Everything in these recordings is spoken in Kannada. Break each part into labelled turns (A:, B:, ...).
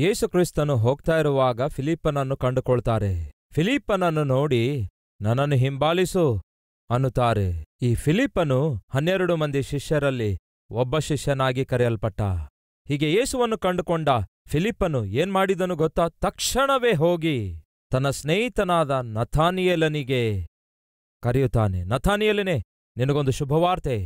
A: ಯೇಸು ಕ್ರಿಸ್ತನು ಹೋಗ್ತಾ ಇರುವಾಗ ಫಿಲಿಪ್ಪನನ್ನು ಕಂಡುಕೊಳ್ತಾರೆ ಫಿಲಿಪ್ಪನನ್ನು ನೋಡಿ ನನ್ನನ್ನು ಹಿಂಬಾಲಿಸು ಅನ್ನುತ್ತಾರೆ ಈ ಫಿಲಿಪ್ಪನು ಹನ್ನೆರಡು ಮಂದಿ ಶಿಷ್ಯರಲ್ಲಿ ಒಬ್ಬ ಶಿಷ್ಯನಾಗಿ ಕರೆಯಲ್ಪಟ್ಟ ಹೀಗೆ ಯೇಸುವನ್ನು ಕಂಡುಕೊಂಡ ಫಿಲಿಪ್ಪನು ಏನ್ಮಾಡಿದನು ಗೊತ್ತಾ ತಕ್ಷಣವೇ ಹೋಗಿ ತನ್ನ ಸ್ನೇಹಿತನಾದ ನಥಾನಿಯಲನಿಗೆ ಕರೆಯುತ್ತಾನೆ ನಥಾನಿಯಲನೇ ನಿನಗೊಂದು ಶುಭವಾರ್ತೆ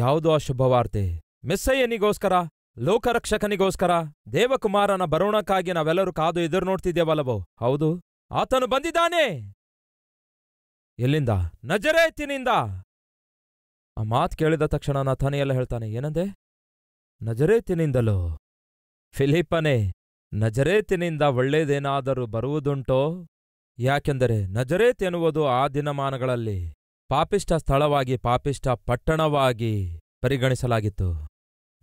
A: ಯಾವುದು ಆ ಶುಭವಾರ್ತೆ ಮೆಸ್ಸಯ್ಯನಿಗೋಸ್ಕರ ಲೋಕರಕ್ಷಕನಿಗೋಸ್ಕರ ದೇವಕುಮಾರನ ಬರೋಣಕ್ಕಾಗಿ ನಾವೆಲ್ಲರೂ ಕಾದು ಎದುರು ನೋಡ್ತಿದ್ದೇವಲ್ಲವೋ ಹೌದು ಆತನು ಬಂದಿದ್ದಾನೆ ಎಲ್ಲಿಂದ ನಜರೇತಿನಿಂದ ಆ ಮಾತು ಕೇಳಿದ ತಕ್ಷಣ ನಥಾನಿಯಲ್ಲ ಹೇಳ್ತಾನೆ ಏನಂದೆ ನಜರೇತಿನಿಂದಲೋ ಫಿಲಿಪ್ಪನೇ ನಜರೇತಿನಿಂದ ಒಳ್ಳೆಯದೇನಾದರೂ ಬರುವುದುಂಟೋ ಯಾಕೆಂದರೆ ನಜರೇತ್ ಎನ್ನುವುದು ಆ ದಿನಮಾನಗಳಲ್ಲಿ ಪಾಪಿಷ್ಟ ಸ್ಥಳವಾಗಿ ಪಾಪಿಷ್ಟ ಪಟ್ಟಣವಾಗಿ ಪರಿಗಣಿಸಲಾಗಿತ್ತು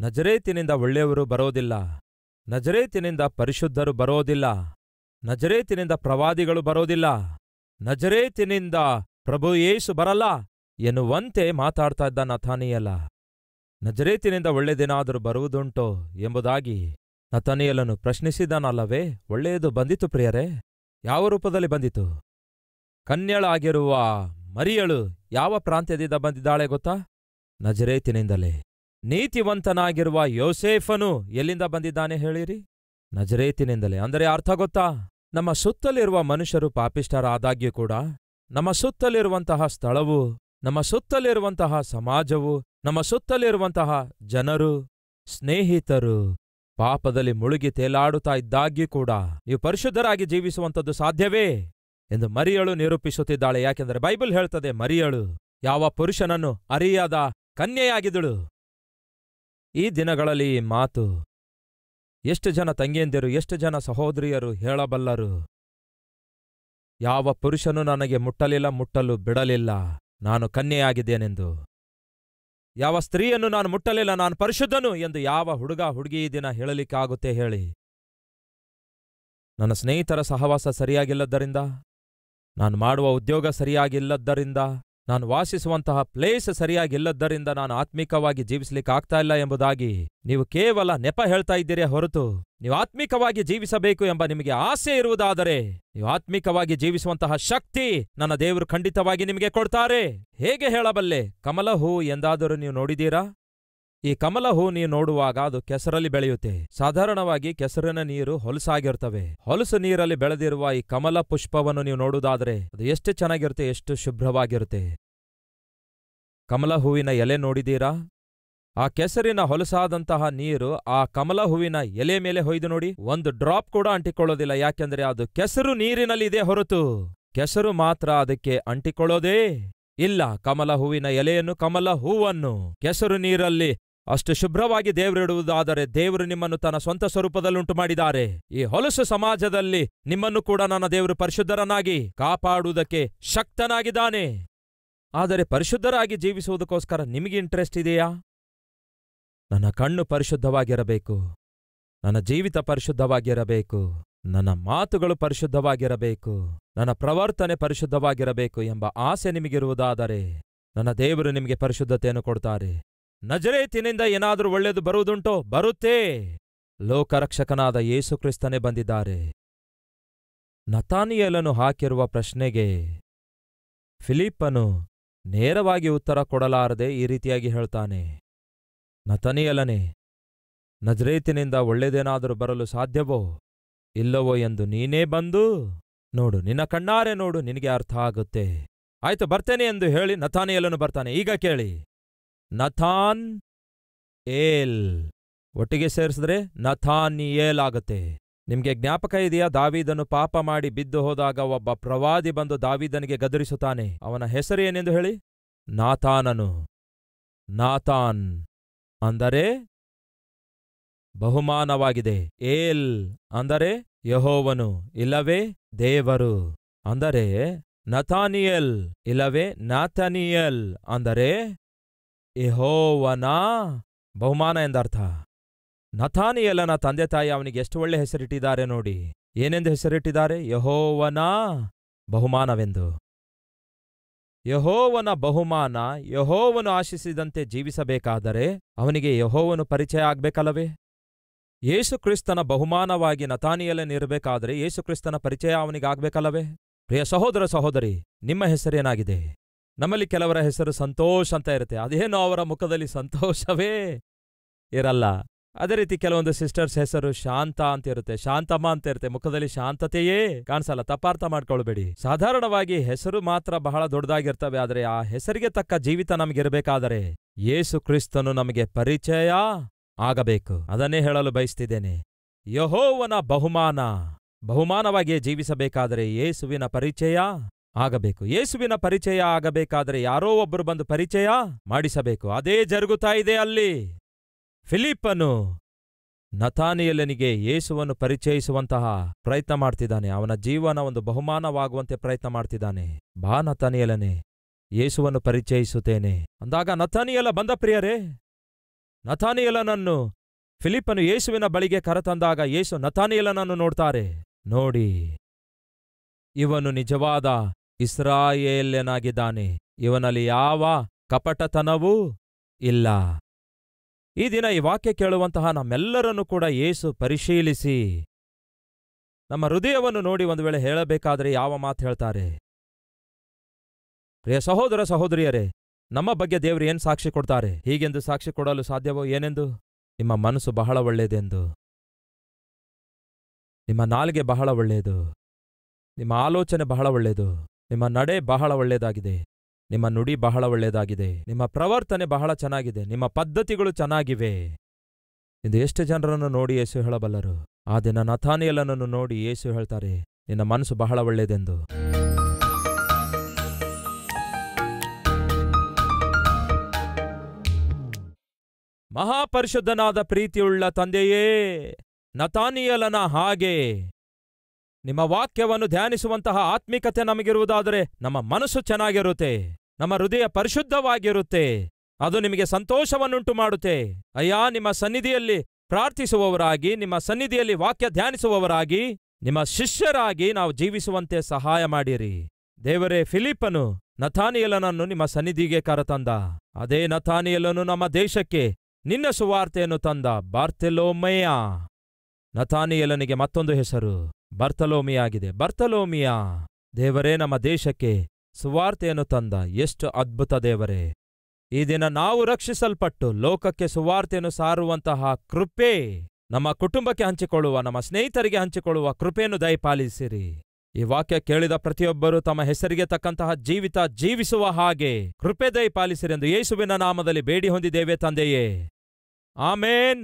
A: ನಜರೇತಿನಿಂದ ಒಳ್ಳೆಯವರು ಬರೋದಿಲ್ಲ ನಜರೇತಿನಿಂದ ಪರಿಶುದ್ಧರು ಬರೋದಿಲ್ಲ ನಜರೇತಿನಿಂದ ಪ್ರವಾದಿಗಳು ಬರೋದಿಲ್ಲ ನಜರೇತಿನಿಂದ ಪ್ರಭು ಯೇಸು ಬರಲ್ಲ ಎನ್ನುವಂತೆ ಮಾತಾಡ್ತಾ ಇದ್ದ ನಥಾನಿಯಲ್ಲ ನಜರೇತಿನಿಂದ ಒಳ್ಳೆಯದೇನಾದರೂ ಬರುವುದುಂಟೋ ಎಂಬುದಾಗಿ ನತನಿಯಲನ್ನು ಪ್ರಶ್ನಿಸಿದನಲ್ಲವೇ ಒಳ್ಳೆಯದು ಬಂದಿತು ಪ್ರಿಯರೇ ಯಾವ ರೂಪದಲ್ಲಿ ಬಂದಿತು ಕನ್ಯಳಾಗಿರುವ ಮರಿಯಳು ಯಾವ ಪ್ರಾಂತ್ಯದಿಂದ ಬಂದಿದ್ದಾಳೆ ಗೊತ್ತಾ ನಜರೇತಿನಿಂದಲೇ ನೀತಿವಂತನಾಗಿರುವ ಯೋಸೇಫನು ಎಲ್ಲಿಂದ ಬಂದಿದ್ದಾನೆ ಹೇಳಿರಿ ನಜರೇತಿನಿಂದಲೇ ಅಂದರೆ ಅರ್ಥ ಗೊತ್ತಾ ನಮ್ಮ ಸುತ್ತಲಿರುವ ಮನುಷ್ಯರು ಪಾಪಿಷ್ಠರಾದಾಗ್ಯೂ ಕೂಡ ನಮ್ಮ ಸುತ್ತಲಿರುವಂತಹ ಸ್ಥಳವು ನಮ್ಮ ಸುತ್ತಲಿರುವಂತಹ ಸಮಾಜವು ನಮ್ಮ ಸುತ್ತಲಿರುವಂತಹ ಜನರು ಸ್ನೇಹಿತರು ಪಾಪದಲ್ಲಿ ಮುಳುಗಿ ತೇಲಾಡುತ್ತಾ ಇದ್ದಾಗ್ಯೂ ಕೂಡ ನೀವು ಪರಿಶುದ್ಧರಾಗಿ ಜೀವಿಸುವಂಥದ್ದು ಸಾಧ್ಯವೇ ಎಂದು ಮರಿಯಳು ನಿರೂಪಿಸುತ್ತಿದ್ದಾಳೆ ಯಾಕೆಂದರೆ ಬೈಬಲ್ ಹೇಳ್ತದೆ ಮರಿಯಳು ಯಾವ ಪುರುಷನನ್ನು ಅರಿಯಾದ ಕನ್ಯೆಯಾಗಿದಳು ಈ ದಿನಗಳಲ್ಲಿ ಈ ಮಾತು ಎಷ್ಟು ಜನ ತಂಗಿಯಂದಿರು ಎಷ್ಟು ಜನ ಸಹೋದರಿಯರು ಹೇಳಬಲ್ಲರು ಯಾವ ಪುರುಷನು ನನಗೆ ಮುಟ್ಟಲಿಲ್ಲ ಮುಟ್ಟಲು ಬಿಡಲಿಲ್ಲ ನಾನು ಕನ್ಯೆಯಾಗಿದ್ದೇನೆಂದು ಯಾವ ಸ್ತ್ರೀಯನ್ನು ನಾನು ಮುಟ್ಟಲಿಲ್ಲ ನಾನು ಪರಿಶುದ್ಧನು ಎಂದು ಯಾವ ಹುಡುಗ ಹುಡುಗಿ ದಿನ ಹೇಳಲಿಕ್ಕಾಗುತ್ತೆ ಹೇಳಿ ನನ್ನ ಸ್ನೇಹಿತರ ಸಹವಾಸ ಸರಿಯಾಗಿಲ್ಲದ್ದರಿಂದ ನಾನು ಮಾಡುವ ಉದ್ಯೋಗ ಸರಿಯಾಗಿಲ್ಲದ್ದರಿಂದ ನಾನು ವಾಸಿಸುವಂತಹ ಪ್ಲೇಸ್ ಸರಿಯಾಗಿಲ್ಲದ್ದರಿಂದ ನಾನು ಆತ್ಮಿಕವಾಗಿ ಆಗ್ತಾ ಇಲ್ಲ ಎಂಬುದಾಗಿ ನೀವು ಕೇವಲ ನೆಪ ಹೇಳ್ತಾ ಇದ್ದೀರಿ ಹೊರತು ನೀವು ಆತ್ಮಿಕವಾಗಿ ಜೀವಿಸಬೇಕು ಎಂಬ ನಿಮಗೆ ಆಸೆ ಇರುವುದಾದರೆ ನೀವು ಆತ್ಮಿಕವಾಗಿ ಜೀವಿಸುವಂತಹ ಶಕ್ತಿ ನನ್ನ ದೇವರು ಖಂಡಿತವಾಗಿ ನಿಮಗೆ ಕೊಡ್ತಾರೆ ಹೇಗೆ ಹೇಳಬಲ್ಲೆ ಕಮಲ ಹೂ ಎಂದಾದರೂ ನೀವು ನೋಡಿದೀರಾ ಈ ಕಮಲ ಹೂ ನೀ ನೋಡುವಾಗ ಅದು ಕೆಸರಲ್ಲಿ ಬೆಳೆಯುತ್ತೆ ಸಾಧಾರಣವಾಗಿ ಕೆಸರಿನ ನೀರು ಹೊಲಸಾಗಿರ್ತವೆ ಹೊಲಸು ನೀರಲ್ಲಿ ಬೆಳೆದಿರುವ ಈ ಕಮಲ ಪುಷ್ಪವನ್ನು ನೀವು ನೋಡುವುದಾದ್ರೆ ಅದು ಎಷ್ಟು ಚೆನ್ನಾಗಿರುತ್ತೆ ಎಷ್ಟು ಶುಭ್ರವಾಗಿರುತ್ತೆ ಕಮಲ ಹೂವಿನ ಎಲೆ ನೋಡಿದೀರಾ ಆ ಕೆಸರಿನ ಹೊಲಸಾದಂತಹ ನೀರು ಆ ಕಮಲ ಹೂವಿನ ಎಲೆ ಮೇಲೆ ಹೊಯ್ದು ನೋಡಿ ಒಂದು ಡ್ರಾಪ್ ಕೂಡ ಅಂಟಿಕೊಳ್ಳೋದಿಲ್ಲ ಯಾಕೆಂದ್ರೆ ಅದು ಕೆಸರು ನೀರಿನಲ್ಲಿ ಇದೆ ಹೊರತು ಕೆಸರು ಮಾತ್ರ ಅದಕ್ಕೆ ಅಂಟಿಕೊಳ್ಳೋದೇ ಇಲ್ಲ ಕಮಲ ಹೂವಿನ ಎಲೆಯನ್ನು ಕಮಲ ಹೂವನ್ನು ಕೆಸರು ನೀರಲ್ಲಿ ಅಷ್ಟು ಶುಭ್ರವಾಗಿ ದೇವರಿಡುವುದಾದರೆ ದೇವರು ನಿಮ್ಮನ್ನು ತನ್ನ ಸ್ವಂತ ಸ್ವರೂಪದಲ್ಲುಂಟು ಮಾಡಿದ್ದಾರೆ ಈ ಹೊಲಸು ಸಮಾಜದಲ್ಲಿ ನಿಮ್ಮನ್ನು ಕೂಡ ನನ್ನ ದೇವರು ಪರಿಶುದ್ಧರನ್ನಾಗಿ ಕಾಪಾಡುವುದಕ್ಕೆ ಶಕ್ತನಾಗಿದ್ದಾನೆ ಆದರೆ ಪರಿಶುದ್ಧರಾಗಿ ಜೀವಿಸುವುದಕ್ಕೋಸ್ಕರ ನಿಮಗೆ ಇಂಟ್ರೆಸ್ಟ್ ಇದೆಯಾ ನನ್ನ ಕಣ್ಣು ಪರಿಶುದ್ಧವಾಗಿರಬೇಕು ನನ್ನ ಜೀವಿತ ಪರಿಶುದ್ಧವಾಗಿರಬೇಕು ನನ್ನ ಮಾತುಗಳು ಪರಿಶುದ್ಧವಾಗಿರಬೇಕು ನನ್ನ ಪ್ರವರ್ತನೆ ಪರಿಶುದ್ಧವಾಗಿರಬೇಕು ಎಂಬ ಆಸೆ ನಿಮಗಿರುವುದಾದರೆ ನನ್ನ ದೇವರು ನಿಮಗೆ ಪರಿಶುದ್ಧತೆಯನ್ನು ಕೊಡ್ತಾರೆ ನಜರೇತಿನಿಂದ ಏನಾದರೂ ಒಳ್ಳೆಯದು ಬರುವುದುಂಟೋ ಬರುತ್ತೇ ಲೋಕರಕ್ಷಕನಾದ ಯೇಸುಕ್ರಿಸ್ತನೇ ಬಂದಿದ್ದಾರೆ ನತಾನಿಯಲನು ಹಾಕಿರುವ ಪ್ರಶ್ನೆಗೆ ಫಿಲಿಪ್ಪನು ನೇರವಾಗಿ ಉತ್ತರ ಕೊಡಲಾರದೆ ಈ ರೀತಿಯಾಗಿ ಹೇಳ್ತಾನೆ ನತನಿಯಲನೇ ನಜರೇತಿನಿಂದ ಒಳ್ಳೆಯದೇನಾದರೂ ಬರಲು ಸಾಧ್ಯವೋ ಇಲ್ಲವೋ ಎಂದು ನೀನೇ ಬಂದು ನೋಡು ನಿನ್ನ ಕಣ್ಣಾರೆ ನೋಡು ನಿನಗೆ ಅರ್ಥ ಆಗುತ್ತೆ ಆಯ್ತು ಬರ್ತೇನೆ ಎಂದು ಹೇಳಿ ನತಾನಿಯಲನು ಬರ್ತಾನೆ ಈಗ ಕೇಳಿ ನಥಾನ್ ಏಲ್ ಒಟ್ಟಿಗೆ ಸೇರಿಸಿದ್ರೆ ನಥಾನಿಯೇಲ್ ಆಗುತ್ತೆ ನಿಮಗೆ ಜ್ಞಾಪಕ ಇದೆಯಾ ದಾವಿದನು ಪಾಪ ಮಾಡಿ ಬಿದ್ದು ಹೋದಾಗ ಒಬ್ಬ ಪ್ರವಾದಿ ಬಂದು ದಾವಿದನಿಗೆ ಗದರಿಸುತ್ತಾನೆ ಅವನ ಹೆಸರು ಏನೆಂದು ಹೇಳಿ ನಾಥಾನನು ನಾಥಾನ್ ಅಂದರೆ ಬಹುಮಾನವಾಗಿದೆ ಏಲ್ ಅಂದರೆ ಯಹೋವನು ಇಲ್ಲವೇ ದೇವರು ಅಂದರೆ ನಥಾನಿಯಲ್ ಇಲ್ಲವೇ ನಾಥನಿಯಲ್ ಅಂದರೆ ಯೆಹೋವನ ಬಹುಮಾನ ಎಂದರ್ಥ ನಥಾನಿಯಲನ ತಂದೆ ತಾಯಿ ಅವನಿಗೆ ಎಷ್ಟು ಒಳ್ಳೆ ಹೆಸರಿಟ್ಟಿದ್ದಾರೆ ನೋಡಿ ಏನೆಂದು ಹೆಸರಿಟ್ಟಿದ್ದಾರೆ ಯಹೋವನಾ ಬಹುಮಾನವೆಂದು ಯಹೋವನ ಬಹುಮಾನ ಯಹೋವನು ಆಶಿಸಿದಂತೆ ಜೀವಿಸಬೇಕಾದರೆ ಅವನಿಗೆ ಯಹೋವನು ಪರಿಚಯ ಆಗ್ಬೇಕಲ್ಲವೇ ಯೇಸುಕ್ರಿಸ್ತನ ಬಹುಮಾನವಾಗಿ ನತಾನಿಯಲನಿರಬೇಕಾದರೆ ಯೇಸುಕ್ರಿಸ್ತನ ಪರಿಚಯ ಅವನಿಗಾಗಬೇಕಲ್ಲವೇ ಪ್ರಿಯ ಸಹೋದರ ಸಹೋದರಿ ನಿಮ್ಮ ಹೆಸರೇನಾಗಿದೆ ನಮ್ಮಲ್ಲಿ ಕೆಲವರ ಹೆಸರು ಸಂತೋಷ್ ಅಂತ ಇರುತ್ತೆ ಅದೇನೋ ಅವರ ಮುಖದಲ್ಲಿ ಸಂತೋಷವೇ ಇರಲ್ಲ ಅದೇ ರೀತಿ ಕೆಲವೊಂದು ಸಿಸ್ಟರ್ಸ್ ಹೆಸರು ಶಾಂತ ಅಂತ ಇರುತ್ತೆ ಶಾಂತಮ್ಮ ಅಂತ ಇರುತ್ತೆ ಮುಖದಲ್ಲಿ ಶಾಂತತೆಯೇ ಕಾಣಿಸಲ್ಲ ತಪಾರ್ಥ ಮಾಡ್ಕೊಳ್ಬೇಡಿ ಸಾಧಾರಣವಾಗಿ ಹೆಸರು ಮಾತ್ರ ಬಹಳ ದೊಡ್ಡದಾಗಿರ್ತವೆ ಆದರೆ ಆ ಹೆಸರಿಗೆ ತಕ್ಕ ಜೀವಿತ ನಮಗಿರಬೇಕಾದರೆ ಯೇಸು ಕ್ರಿಸ್ತನು ನಮಗೆ ಪರಿಚಯ ಆಗಬೇಕು ಅದನ್ನೇ ಹೇಳಲು ಬಯಸ್ತಿದ್ದೇನೆ ಯಹೋವನ ಬಹುಮಾನ ಬಹುಮಾನವಾಗಿಯೇ ಜೀವಿಸಬೇಕಾದರೆ ಯೇಸುವಿನ ಪರಿಚಯ ಆಗಬೇಕು ಯೇಸುವಿನ ಪರಿಚಯ ಆಗಬೇಕಾದರೆ ಯಾರೋ ಒಬ್ಬರು ಬಂದು ಪರಿಚಯ ಮಾಡಿಸಬೇಕು ಅದೇ ಜರುಗುತ್ತಾ ಇದೆ ಅಲ್ಲಿ ಫಿಲಿಪ್ಪನು ನತಾನಿಯಲನಿಗೆ ಯೇಸುವನ್ನು ಪರಿಚಯಿಸುವಂತಹ ಪ್ರಯತ್ನ ಮಾಡ್ತಿದ್ದಾನೆ ಅವನ ಜೀವನ ಒಂದು ಬಹುಮಾನವಾಗುವಂತೆ ಪ್ರಯತ್ನ ಮಾಡ್ತಿದ್ದಾನೆ ಬಾ ನಥಾನಿಯಲನೇ ಯೇಸುವನ್ನು ಪರಿಚಯಿಸುತ್ತೇನೆ ಅಂದಾಗ ನಥಾನಿಯಲ ಬಂದ ಪ್ರಿಯರೇ ನಥಾನಿಯಲನನ್ನು ಫಿಲಿಪ್ಪನು ಯೇಸುವಿನ ಬಳಿಗೆ ಕರೆತಂದಾಗ ಯೇಸು ನಥಾನಿಯಲನನ್ನು ನೋಡ್ತಾರೆ ನೋಡಿ ಇವನು ನಿಜವಾದ ಇಸ್ರಾಯೇಲ್ಯನಾಗಿದ್ದಾನೆ ಇವನಲ್ಲಿ ಯಾವ ಕಪಟತನವೂ ಇಲ್ಲ ಈ ದಿನ ಈ ವಾಕ್ಯ ಕೇಳುವಂತಹ ನಮ್ಮೆಲ್ಲರನ್ನು ಕೂಡ ಏಸು ಪರಿಶೀಲಿಸಿ ನಮ್ಮ ಹೃದಯವನ್ನು ನೋಡಿ ಒಂದು ವೇಳೆ ಹೇಳಬೇಕಾದರೆ ಯಾವ ಮಾತು ಹೇಳ್ತಾರೆ ಪ್ರಿಯ ಸಹೋದರ ಸಹೋದರಿಯರೇ ನಮ್ಮ ಬಗ್ಗೆ ದೇವರು ಏನು ಸಾಕ್ಷಿ ಕೊಡ್ತಾರೆ ಹೀಗೆಂದು ಸಾಕ್ಷಿ ಕೊಡಲು ಸಾಧ್ಯವೋ ಏನೆಂದು ನಿಮ್ಮ ಮನಸ್ಸು ಬಹಳ ಒಳ್ಳೆಯದೆಂದು ನಿಮ್ಮ ನಾಲಿಗೆ ಬಹಳ ಒಳ್ಳೆಯದು ನಿಮ್ಮ ಆಲೋಚನೆ ಬಹಳ ಒಳ್ಳೆಯದು ನಿಮ್ಮ ನಡೆ ಬಹಳ ಒಳ್ಳೆಯದಾಗಿದೆ ನಿಮ್ಮ ನುಡಿ ಬಹಳ ಒಳ್ಳೆಯದಾಗಿದೆ ನಿಮ್ಮ ಪ್ರವರ್ತನೆ ಬಹಳ ಚೆನ್ನಾಗಿದೆ ನಿಮ್ಮ ಪದ್ಧತಿಗಳು ಚೆನ್ನಾಗಿವೆ ಇಂದು ಎಷ್ಟು ಜನರನ್ನು ನೋಡಿ ಯೇಸು ಹೇಳಬಲ್ಲರು ಆ ದಿನ ನಥಾನಿಯಲನನ್ನು ನೋಡಿ ಯೇಸು ಹೇಳ್ತಾರೆ ನಿನ್ನ ಮನಸ್ಸು ಬಹಳ ಒಳ್ಳೆಯದೆಂದು ಮಹಾಪರಿಶುದ್ಧನಾದ ಪ್ರೀತಿಯುಳ್ಳ ತಂದೆಯೇ ನತಾನಿಯಲನ ಹಾಗೆ ನಿಮ್ಮ ವಾಕ್ಯವನ್ನು ಧ್ಯಾನಿಸುವಂತಹ ಆತ್ಮಿಕತೆ ನಮಗಿರುವುದಾದರೆ ನಮ್ಮ ಮನಸ್ಸು ಚೆನ್ನಾಗಿರುತ್ತೆ ನಮ್ಮ ಹೃದಯ ಪರಿಶುದ್ಧವಾಗಿರುತ್ತೆ ಅದು ನಿಮಗೆ ಸಂತೋಷವನ್ನುಂಟು ಮಾಡುತ್ತೆ ಅಯ್ಯ ನಿಮ್ಮ ಸನ್ನಿಧಿಯಲ್ಲಿ ಪ್ರಾರ್ಥಿಸುವವರಾಗಿ ನಿಮ್ಮ ಸನ್ನಿಧಿಯಲ್ಲಿ ವಾಕ್ಯ ಧ್ಯಾನಿಸುವವರಾಗಿ ನಿಮ್ಮ ಶಿಷ್ಯರಾಗಿ ನಾವು ಜೀವಿಸುವಂತೆ ಸಹಾಯ ಮಾಡಿರಿ ದೇವರೇ ಫಿಲಿಪ್ಪನು ನಥಾನಿಯಲನನ್ನು ನಿಮ್ಮ ಸನ್ನಿಧಿಗೆ ಕರತಂದ ಅದೇ ನಥಾನಿಯಲನು ನಮ್ಮ ದೇಶಕ್ಕೆ ನಿನ್ನ ಸುವಾರ್ತೆಯನ್ನು ತಂದ ಬಾರ್ತೆಲೋಮಯ್ಯ ನಥಾನಿಯಲನಿಗೆ ಮತ್ತೊಂದು ಹೆಸರು ಬರ್ತಲೋಮಿಯಾಗಿದೆ ಬರ್ತಲೋಮಿಯಾ ದೇವರೇ ನಮ್ಮ ದೇಶಕ್ಕೆ ಸುವಾರ್ತೆಯನ್ನು ತಂದ ಎಷ್ಟು ಅದ್ಭುತ ದೇವರೇ ಈ ದಿನ ನಾವು ರಕ್ಷಿಸಲ್ಪಟ್ಟು ಲೋಕಕ್ಕೆ ಸುವಾರ್ತೆಯನ್ನು ಸಾರುವಂತಹ ಕೃಪೆ ನಮ್ಮ ಕುಟುಂಬಕ್ಕೆ ಹಂಚಿಕೊಳ್ಳುವ ನಮ್ಮ ಸ್ನೇಹಿತರಿಗೆ ಹಂಚಿಕೊಳ್ಳುವ ಕೃಪೆಯನ್ನು ದಯಪಾಲಿಸಿರಿ ಈ ವಾಕ್ಯ ಕೇಳಿದ ಪ್ರತಿಯೊಬ್ಬರೂ ತಮ್ಮ ಹೆಸರಿಗೆ ತಕ್ಕಂತಹ ಜೀವಿತ ಜೀವಿಸುವ ಹಾಗೆ ಕೃಪೆ ದಯಪಾಲಿಸಿರೆಂದು ಯೇಸುವಿನ ನಾಮದಲ್ಲಿ ಬೇಡಿ ಹೊಂದಿದ್ದೇವೆ ತಂದೆಯೇ ಆಮೇನ್